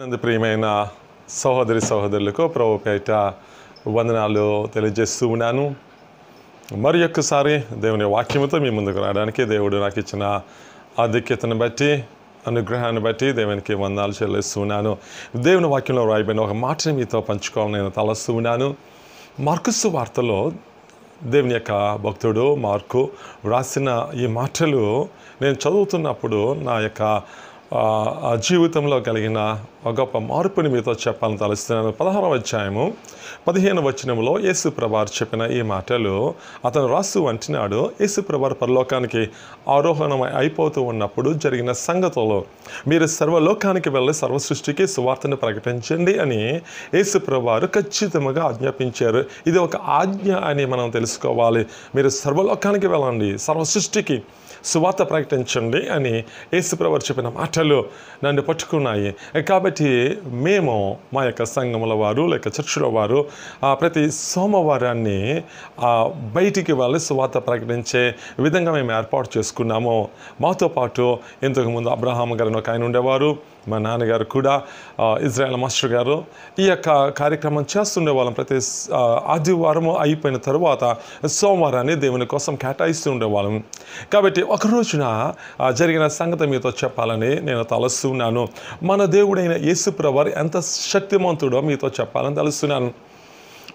నంది ప్రియమైన సహోదరి సహోదరులకు ప్రభు పేట వందనాలు తెలియజేస్తూ ఉన్నాను మరి ఒక్కసారి దేవుని వాక్యముతో మీ ముందుకు రావడానికి దేవుడు నాకు ఇచ్చిన ఆధిక్యతను బట్టి అనుగ్రహాన్ని బట్టి దేవునికి వందాలు చెల్లిస్తున్నాను దేవుని వాక్యంలో రాయబడిన ఒక మాటని మీతో పంచుకోవాలని నేను తలస్తున్నాను మార్కుసు వార్తలో దేవుని యొక్క భక్తుడు మార్కు వ్రాసిన ఈ మాటలు నేను చదువుతున్నప్పుడు నా యొక్క జీవితంలో కలిగిన గొప్ప మార్పుని మీతో చెప్పాలని తలుస్తున్నాను పదహారవ అధ్యాయము పదిహేను వచనంలో యేసు ప్రభార్ చెప్పిన ఈ మాటలు అతను రాసు అంటున్నాడు యేసు ప్రభార్ పరలోకానికి ఆరోహణం అయిపోతూ ఉన్నప్పుడు జరిగిన సంగతులు మీరు సర్వలోకానికి వెళ్ళి సర్వ సృష్టికి సువార్తను ప్రకటించండి అని యేసు ప్రభారు ఖచ్చితంగా ఆజ్ఞాపించారు ఇది ఒక ఆజ్ఞ అని మనం తెలుసుకోవాలి మీరు సర్వలోకానికి వెళ్ళండి సర్వ సృష్టికి సువార్త ప్రకటించండి అని యేసు చెప్పిన మాటలు నన్ను పట్టుకున్నాయి కాబట్టి కాబట్టి మేము మా యొక్క సంఘముల వారు లేక చర్చుల వారు ప్రతి సోమవారాన్ని బయటికి వాళ్ళ సువార్త ప్రకటించే విధంగా మేము ఏర్పాటు చేసుకున్నాము మాతో పాటు ఇంతకుముందు అబ్రహాం గారిని ఒక ఆయన ఉండేవారు మా నాన్నగారు కూడా ఇజ్రాయెల్ మాస్టర్ గారు ఈ యొక్క కార్యక్రమం చేస్తుండే వాళ్ళం ప్రతి ఆదివారం అయిపోయిన తర్వాత సోమవారాన్ని దేవుని కోసం కేటాయిస్తూ ఉండేవాళ్ళం కాబట్టి ఒక రోజున జరిగిన సంగతి మీతో చెప్పాలని నేను తలుస్తున్నాను మన దేవుడైన యేసుప్రవర్ ఎంత శక్తిమంతుడో మీతో చెప్పాలని తలుస్తున్నాను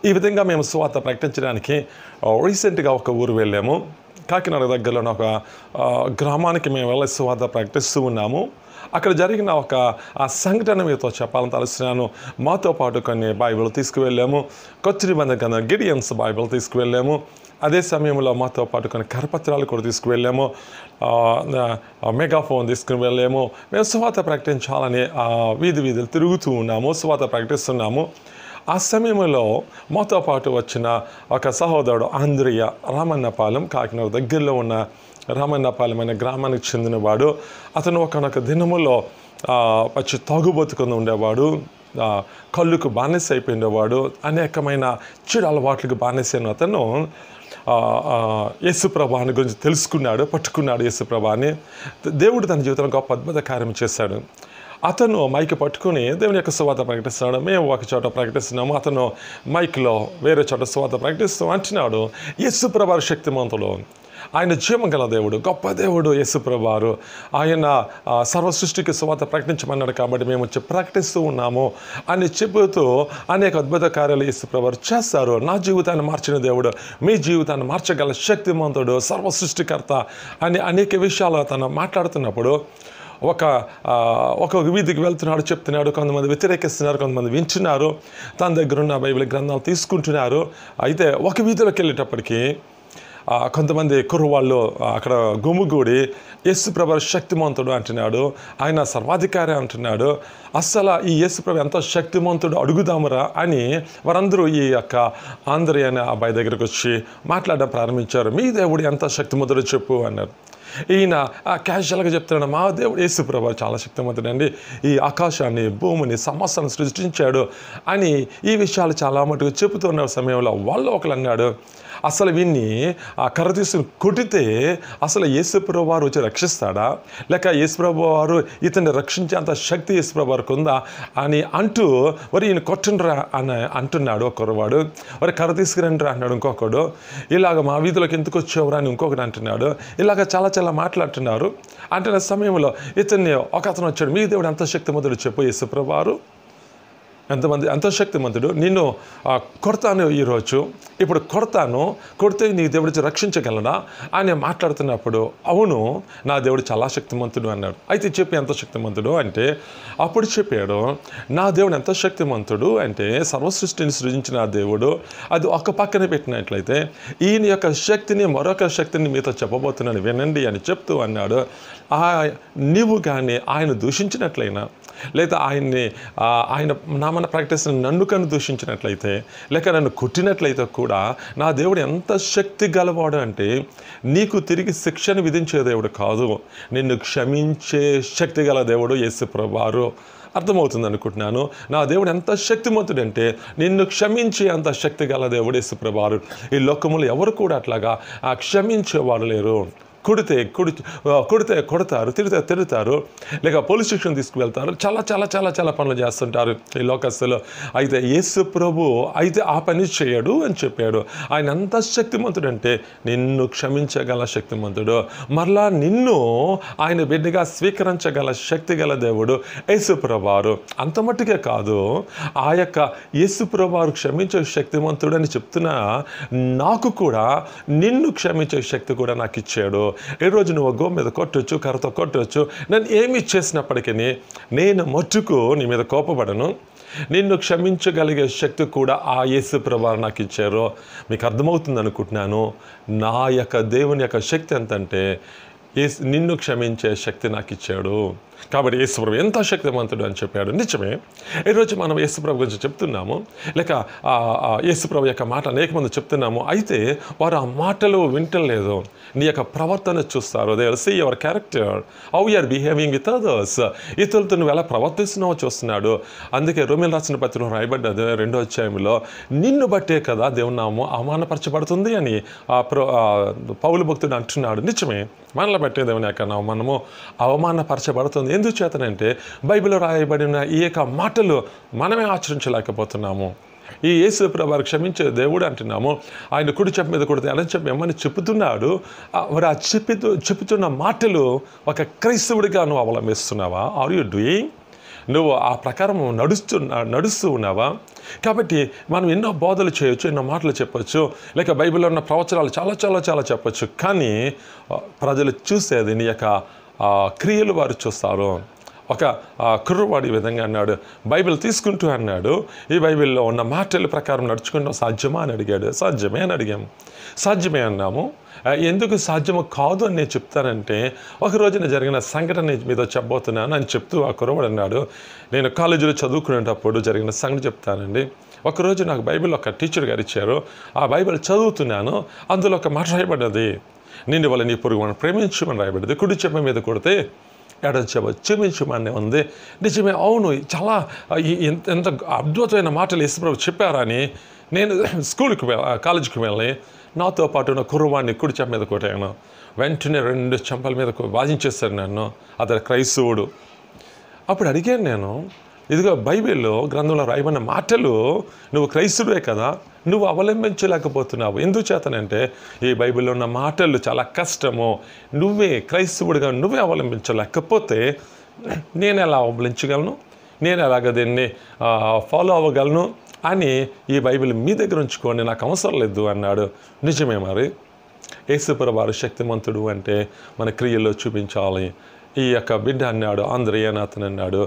ఈ విధంగా మేము స్వార్త ప్రకటించడానికి రీసెంట్గా ఒక ఊరు వెళ్ళాము కాకినాడ దగ్గరలో ఒక గ్రామానికి మేము వెళ్ళి స్వార్థ ప్రకటిస్తూ ఉన్నాము అక్కడ జరిగిన ఒక ఆ సంఘటన మీతో చెప్పాలని తలుస్తున్నాను మాతో పాటు కొన్ని బైబిల్ తీసుకువెళ్ళాము కొచ్చిరిబంద కింద గిడియన్స్ బైబిల్ తీసుకువెళ్ళాము అదే సమయంలో మాతో పాటు కొన్ని కరపత్రాలు కూడా తీసుకువెళ్ళాము మెగాఫోన్ తీసుకుని వెళ్ళాము మేము సువాత ప్రకటించాలని వీధి వీధులు తిరుగుతూ ఉన్నాము స్వాత ప్రకటిస్తున్నాము ఆ సమయంలో మాతో పాటు వచ్చిన ఒక సహోదరుడు ఆంధ్రియ రామన్నపాలెం కాకినాడ దగ్గరలో ఉన్న రామన్నపాలెం అనే గ్రామానికి చెందినవాడు అతను ఒకనొక దినములో వచ్చి తాగుబోతుకుని ఉండేవాడు కళ్ళుకు బానిస అయిపోయినవాడు అనేకమైన చెడు అలవాట్లకు బానిసైన అతను యేసుప్రభాని గురించి తెలుసుకున్నాడు పట్టుకున్నాడు యేసుప్రభాని దేవుడు తన జీవితంలో గొప్ప అద్భుత కార్యం చేశాడు అతను మైక్ పట్టుకుని దేవుని యొక్క స్వాత ప్రకటిస్తున్నాడు మేము ఒక చోట ప్రకటిస్తున్నాము అతను మైక్లో వేరే చోట స్వాత ప్రకటిస్తూ అంటున్నాడు యేసుప్రభారు శక్తిమంతులు ఆయన జీవం గల దేవుడు గొప్ప దేవుడు యేసుప్రభారు ఆయన సర్వ సృష్టికి సువాత ప్రకటించమన్నాడు కాబట్టి మేము వచ్చి ప్రకటిస్తూ ఉన్నాము అని చెబుతూ అనేక అద్భుత కార్యాలు యేసుప్రభారు చేస్తారు నా జీవితాన్ని మార్చిన దేవుడు మీ జీవితాన్ని మార్చగల శక్తిమంతుడు సర్వ సృష్టికర్త అని అనేక విషయాలు తను మాట్లాడుతున్నప్పుడు ఒక ఒక వీధికి వెళ్తున్నాడు చెప్తున్నాడు కొంతమంది వ్యతిరేకిస్తున్నారు కొంతమంది వించున్నారు తన దగ్గర ఉన్న బైబిల్ గ్రంథాలు తీసుకుంటున్నారు అయితే ఒక వీధిలోకి వెళ్ళేటప్పటికీ కొంతమంది కుర్రవాళ్ళు అక్కడ గుమ్ముగూడి యేసుప్రభు శక్తిమంతుడు అంటున్నాడు ఆయన సర్వాధికారి అంటున్నాడు అస్సలు ఈ యేసుప్రభు ఎంతో శక్తిమంతుడు అడుగుదామురా అని వారందరూ ఈ యొక్క ఆంధ్ర అనే అబ్బాయి దగ్గరికి వచ్చి మాట్లాడడం ప్రారంభించారు మీ దేవుడు ఎంత శక్తిమంతుడు చెప్పు అన్నారు ఈయన క్యాజువల్గా చెప్తున్నాడు మా దేవుడు యేసుప్రభ చాలా అండి ఈ ఆకాశాన్ని భూమిని సమస్యను సృష్టించాడు అని ఈ విషయాలు చాలా మటుకు చెబుతున్న సమయంలో వాళ్ళు ఒకరు అన్నాడు అసలు వీన్ని ఆ కర్ర తీసుకుని కొట్టితే అసలు యేసుప్రభు వారు వచ్చి రక్షిస్తాడా లేక యేసుప్రభు వారు ఇతన్ని అంత శక్తి యేసుప్రభు వారికి ఉందా అని అంటూ మరి ఈయన కొట్టండ్రా అని అంటున్నాడు ఒకరువాడు మరి కర్ర రా అన్నాడు ఇంకొకడు ఇలాగ మా వీధిలోకి ఎందుకు వచ్చేవరా అని ఇంకొకటి అంటున్నాడు ఇలాగ చాలా అలా మాట్లాడుతున్నారు అంటున్న సమయంలో ఇతన్ని ఒక అతను వచ్చాడు మీ దేవుడు అంత మొదలు చెప్పు యేసుప్రభు వారు ఎంతమంది ఎంత అంతశక్తిమంతుడు నిన్ను కొడతాను ఈరోజు ఇప్పుడు కొడతాను కొడితే నీ దేవుడు రక్షించగలనా అని మాట్లాడుతున్నప్పుడు అవును నా దేవుడు చాలా శక్తిమంతుడు అన్నాడు అయితే చెప్పి ఎంత శక్తిమంతుడు అంటే అప్పుడు చెప్పాడు నా దేవుడు ఎంత శక్తిమంతుడు అంటే సర్వసృష్టిని సృజించిన దేవుడు అది ఒక పక్కన పెట్టినట్లయితే ఈయన యొక్క శక్తిని మరొక శక్తిని మీతో చెప్పబోతున్నాను వినండి అని చెప్తూ అన్నాడు నీవు కానీ ఆయన దూషించినట్లయినా లేదా ఆయన్ని ఆయన నా మన ప్రకటిస్తున్న నన్ను కను దూషించినట్లయితే లేక నన్ను కొట్టినట్లయితే కూడా నా దేవుడు ఎంత శక్తి గలవాడు అంటే నీకు తిరిగి శిక్షను విధించే దేవుడు కాదు నిన్ను క్షమించే శక్తి గల దేవుడు యేసుప్రభారు ప్రభువారు అర్థమవుతుంది అనుకుంటున్నాను నా దేవుడు ఎంత శక్తిమంతుడంటే నిన్ను క్షమించే అంత శక్తి గల దేవుడు యేసు ఈ లోకములు ఎవరు కూడా అట్లాగా క్షమించేవారు లేరు కుడితే కుడి కుడితే కొడతారు తిడితే తిడతారు లేక పోలీస్ స్టేషన్ తీసుకువెళ్తారు చాలా చాలా చాలా చాలా పనులు చేస్తుంటారు ఈ లోకస్తులో అయితే యేసు ప్రభు అయితే ఆ పని చేయడు అని చెప్పాడు ఆయన ఎంత శక్తిమంతుడు అంటే నిన్ను క్షమించగల శక్తిమంతుడు మరలా నిన్ను ఆయన బిడ్డగా స్వీకరించగల శక్తిగల దేవుడు యేసుప్రభారు అంత మట్టుకే కాదు ఆ యొక్క యేసుప్రభారు క్షమించే శక్తిమంతుడు అని చెప్తున్నా నాకు కూడా నిన్ను క్షమించే శక్తి కూడా నాకు ఇచ్చాడు ఈరోజు నువ్వు గో మీద కొట్టొచ్చు కర్రతో కొట్టొచ్చు నన్ను ఏమి చేసినప్పటికీ నేను మట్టుకు నీ మీద కోపపడను నిన్ను క్షమించగలిగే శక్తి కూడా ఆ యేసు ప్రభా నాకు ఇచ్చారో మీకు అర్థమవుతుంది అనుకుంటున్నాను నా యొక్క దేవుని యొక్క శక్తి ఎంతంటే ఏసు నిన్ను క్షమించే శక్తి నాకు ఇచ్చాడు కాబట్టి యేసుప్రభు ఎంత శక్తివంతుడు అని చెప్పాడు నిజమే ఈరోజు మనం యేసుప్రభు గురించి చెప్తున్నాము లేక యేసుప్రభు యొక్క మాట అనేక మంది చెప్తున్నాము అయితే వారు ఆ మాటలు వింటలేదు నీ యొక్క ప్రవర్తన చూస్తారు they see your character how you are behaving with others ఇతరులతో నువ్వు ఎలా ప్రవర్తిస్తున్నావో చూస్తున్నాడు అందుకే రోమిల్ రాసిన పత్రిక రాయబడ్డది రెండో అధ్యాయంలో నిన్ను బట్టే కదా దేవున్నాము అవమానపరచబడుతుంది అని పౌలు భక్తుడు అంటున్నాడు నిజమే మనలో పట్టేదేమని అక్కడ మనము అవమానపరచబడుతుంది ఎందుచేతనంటే బైబిల్లో రాయబడిన ఈ యొక్క మాటలు మనమే ఆచరించలేకపోతున్నాము ఈ యేసు ప్రభావి క్షమించే దేవుడు అంటున్నాము ఆయన కుడి చెప్పు మీద కుడితే అని చెప్పి ఏమని మరి ఆ చెప్పుతూ చెప్తున్న మాటలు ఒక క్రైస్తవుడిగా నువ్వు అవలంబిస్తున్నావా ఆర్ యూ డూయింగ్ నువ్వు ఆ ప్రకారం నడుస్తు నడుస్తూ ఉన్నావా కాబట్టి మనం ఎన్నో బోధలు చేయొచ్చు ఎన్నో మాటలు చెప్పొచ్చు లేక బైబిల్లో ఉన్న ప్రవచనాలు చాలా చాలా చాలా చెప్పొచ్చు కానీ ప్రజలు చూసేది నీ యొక్క క్రియలు వారు చూస్తారు ఒక కుర్రవాడి విధంగా అన్నాడు బైబిల్ తీసుకుంటూ అన్నాడు ఈ బైబిల్లో ఉన్న మాటల ప్రకారం నడుచుకుంటాం సాధ్యమా అని అడిగాడు సాధ్యమే అని అడిగాము సాధ్యమే అన్నాము ఎందుకు సాధ్యము కాదు అని నేను చెప్తానంటే ఒక రోజున జరిగిన సంఘటన మీద చెప్పబోతున్నాను అని చెప్తూ ఆ కురవాడు అన్నాడు నేను కాలేజీలో చదువుకునేటప్పుడు జరిగిన సంఘటన చెప్తానండి ఒకరోజు నాకు బైబిల్ ఒక టీచర్ గారు ఇచ్చారు ఆ బైబిల్ చదువుతున్నాను అందులో ఒక మాట రాయబడినది నేను వాళ్ళని నీ పొరుగు మనం ప్రేమించమని రాయబడింది కుడి చెప్ప మీద కొడితే ఏడొచ్చావు చూపించమని ఉంది నిజమే అవును చాలా ఎంత ఎంత అద్భుతమైన మాటలు ఇసుప్రభు చెప్పారని నేను స్కూల్కి కాలేజీకి వెళ్ళి నాతో పాటు ఉన్న కుర్రవాడిని కుడి మీద కొట్టాను వెంటనే రెండు చెంపల మీద వాదించేస్తాడు నన్ను అతడు క్రైస్తవుడు అప్పుడు అడిగాను నేను ఇదిగో బైబిల్లో గ్రంథంలో రాయమన్న మాటలు నువ్వు క్రైస్తుడే కదా నువ్వు అవలంబించలేకపోతున్నావు ఎందుచేతనంటే ఈ బైబిల్లో ఉన్న మాటలు చాలా కష్టము నువ్వే క్రైస్తవుడిగా నువ్వే అవలంబించలేకపోతే నేను ఎలా అవలంబించగలను నేను ఎలాగ దీన్ని ఫాలో అవ్వగలను అని ఈ బైబిల్ మీ దగ్గర ఉంచుకోండి నాకు అవసరం లేదు అన్నాడు నిజమే మరి యేసుప్రభు వారు శక్తిమంతుడు అంటే మన క్రియల్లో చూపించాలి ఈ యొక్క బిడ్డ అన్నాడు ఆంధ్రయనాథన్ అన్నాడు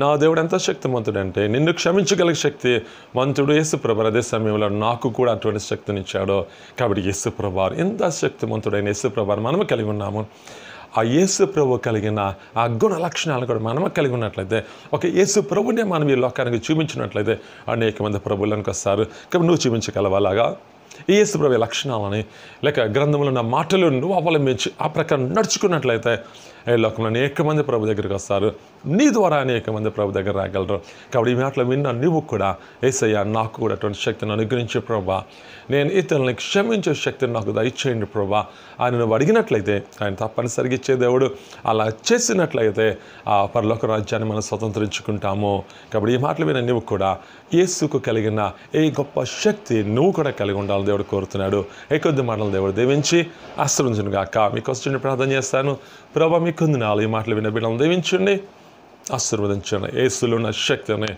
నా దేవుడు ఎంత శక్తిమంతుడంటే నిన్ను క్షమించగల శక్తి మంతుడు యేసుప్రభ అదే సమయంలో నాకు కూడా అటువంటి శక్తినిచ్చాడు కాబట్టి యేసుప్రభ ఎంత శక్తిమంతుడైన యేసుప్రభారు మనము కలిగి ఉన్నాము ఆ యేసు ప్రభు కలిగిన ఆ గుణ లక్షణాలు కూడా మనము కలిగి ఉన్నట్లయితే ఒక యేసు ప్రభునే మనం ఈ లోకానికి చూపించినట్లయితే అనేక మంది ప్రభువులకు వస్తారు కాబట్టి నువ్వు చూపించగలవా ఈ యేసు ప్రభు లక్షణాలని లేక గ్రంథంలో ఉన్న మాటలు నువ్వు అవలంబించి ఆ ప్రకారం నడుచుకున్నట్లయితే ఈ లోకంలో అనేక మంది ప్రభు దగ్గరికి వస్తారు నీ ద్వారా అనేక మంది ప్రభు దగ్గర రాగలరు కాబట్టి ఈ మాటలు విన్న నువ్వు కూడా ఏసయ్య నాకు కూడా అటువంటి శక్తిని అనుగ్రహించే ప్రభా నేను ఇతరులని క్షమించే శక్తిని నాకు దయచేయండి ప్రభా ఆయన నువ్వు అడిగినట్లయితే ఆయన తప్పనిసరిగా ఇచ్చే దేవుడు అలా చేసినట్లయితే ఆ పరలోక రాజ్యాన్ని మనం స్వతంత్రించుకుంటాము కాబట్టి ఈ మాటలు విన్న నువ్వు కూడా ఏసుకు కలిగిన ఏ గొప్ప శక్తి నువ్వు కూడా కలిగి ఉండాలని దేవుడు కోరుతున్నాడు ఏ కొద్ది మాటలు దేవుడు దీవించి ఆశ్రయించును గాక మీకు ప్రార్థన చేస్తాను ప్రభా మీకు వందనాలు ఈ మాటలు విన బిడ్డలను దీవించండి ఆశీర్వదించండి ఏసులో ఉన్న శక్తిని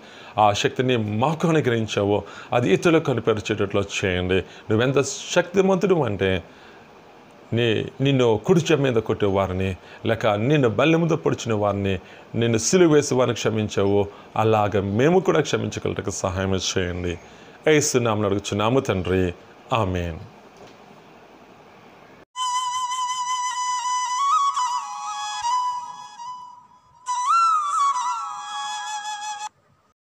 ఆ శక్తిని మాకు అనుగ్రహించావో అది ఇతరులకు కనిపెరిచేటట్లు చేయండి నువ్వెంత శక్తిమంతుడు అంటే నీ నిన్ను కుడిచె మీద కొట్టే వారిని లేక నిన్ను బల్లె ముందు పొడిచిన వారిని నిన్ను సిలువ వేసి వారిని క్షమించావు అలాగ మేము కూడా క్షమించగలటకు సహాయం చేయండి ఏసు ఏసునామని అడుగుచున్నాము తండ్రి ఆమెను